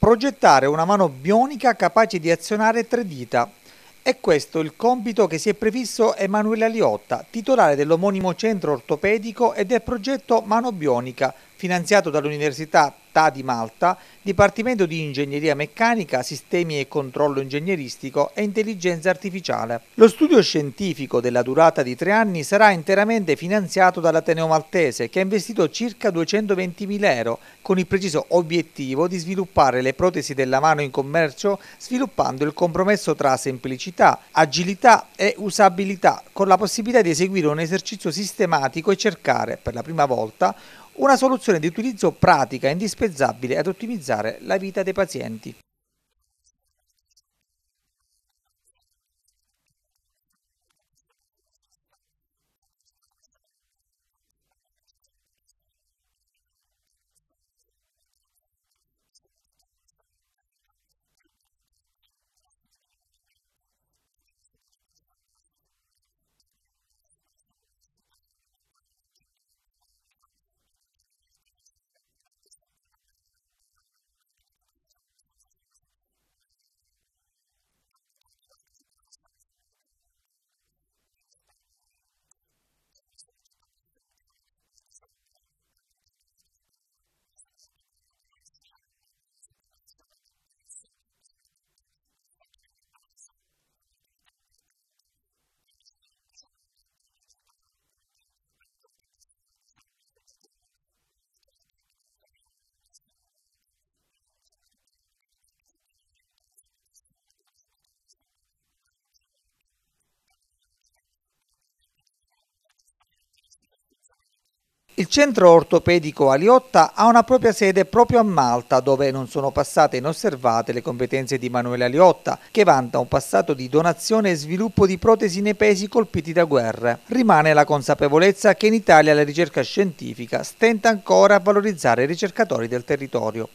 progettare una mano bionica capace di azionare tre dita. È questo il compito che si è prefisso Emanuele Aliotta, titolare dell'omonimo centro ortopedico e del progetto Mano Bionica, finanziato dall'Università TA di Malta, Dipartimento di Ingegneria Meccanica, Sistemi e Controllo Ingegneristico e Intelligenza Artificiale. Lo studio scientifico della durata di tre anni sarà interamente finanziato dall'Ateneo Maltese, che ha investito circa 220.000 euro, con il preciso obiettivo di sviluppare le protesi della mano in commercio, sviluppando il compromesso tra semplicità, agilità e usabilità, con la possibilità di eseguire un esercizio sistematico e cercare, per la prima volta, una soluzione di utilizzo pratica e indispensabile ad ottimizzare la vita dei pazienti. Il centro ortopedico Aliotta ha una propria sede proprio a Malta, dove non sono passate inosservate le competenze di Emanuele Aliotta, che vanta un passato di donazione e sviluppo di protesi nei paesi colpiti da guerre. Rimane la consapevolezza che in Italia la ricerca scientifica stenta ancora a valorizzare i ricercatori del territorio.